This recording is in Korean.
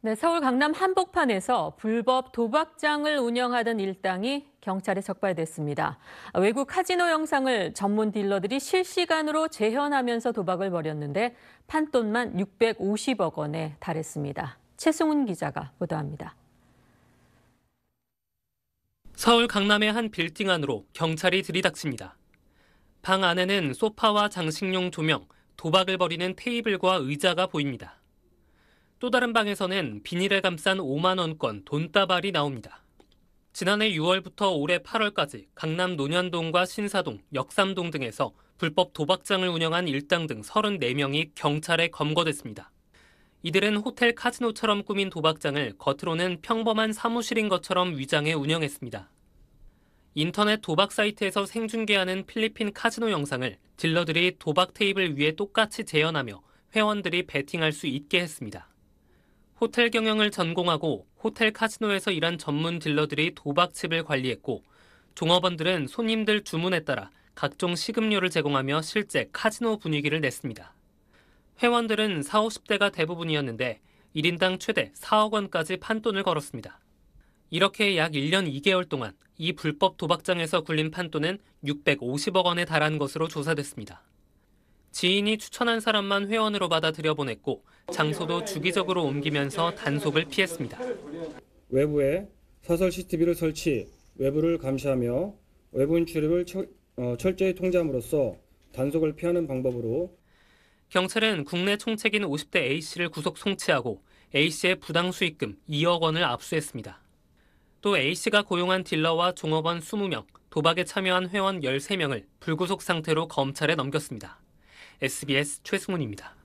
네, 서울 강남 한복판에서 불법 도박장을 운영하던 일당이 경찰에 적발됐습니다. 외국 카지노 영상을 전문 딜러들이 실시간으로 재현하면서 도박을 벌였는데 판돈만 650억 원에 달했습니다. 최승훈 기자가 보도합니다. 서울 강남의 한 빌딩 안으로 경찰이 들이닥칩니다. 방 안에는 소파와 장식용 조명, 도박을 벌이는 테이블과 의자가 보입니다. 또 다른 방에서는 비닐에 감싼 5만 원권 돈다발이 나옵니다. 지난해 6월부터 올해 8월까지 강남 논현동과 신사동, 역삼동 등에서 불법 도박장을 운영한 일당 등 34명이 경찰에 검거됐습니다. 이들은 호텔 카지노처럼 꾸민 도박장을 겉으로는 평범한 사무실인 것처럼 위장해 운영했습니다. 인터넷 도박 사이트에서 생중계하는 필리핀 카지노 영상을 딜러들이 도박 테이블 위에 똑같이 재현하며 회원들이 베팅할 수 있게 했습니다. 호텔 경영을 전공하고 호텔 카지노에서 일한 전문 딜러들이 도박집을 관리했고 종업원들은 손님들 주문에 따라 각종 식음료를 제공하며 실제 카지노 분위기를 냈습니다. 회원들은 4, 50대가 대부분이었는데 1인당 최대 4억 원까지 판돈을 걸었습니다. 이렇게 약 1년 2개월 동안 이 불법 도박장에서 굴린 판돈은 650억 원에 달한 것으로 조사됐습니다. 지인이 추천한 사람만 회원으로 받아들여 보냈고 장소도 주기적으로 옮기면서 단속을 피했습니다. 외부에 사설 CCTV를 설치, 외부를 감시하며 외부인 출입을 철, 어, 철저히 통제함으로써 단속을 피하는 방법으로 경찰은 국내 총책인 50대 A씨를 구속 송치하고 A씨의 부당 수익금 2억 원을 압수했습니다. 또 A씨가 고용한 딜러와 종업원 20명, 도박에 참여한 회원 13명을 불구속 상태로 검찰에 넘겼습니다. SBS 최승훈입니다.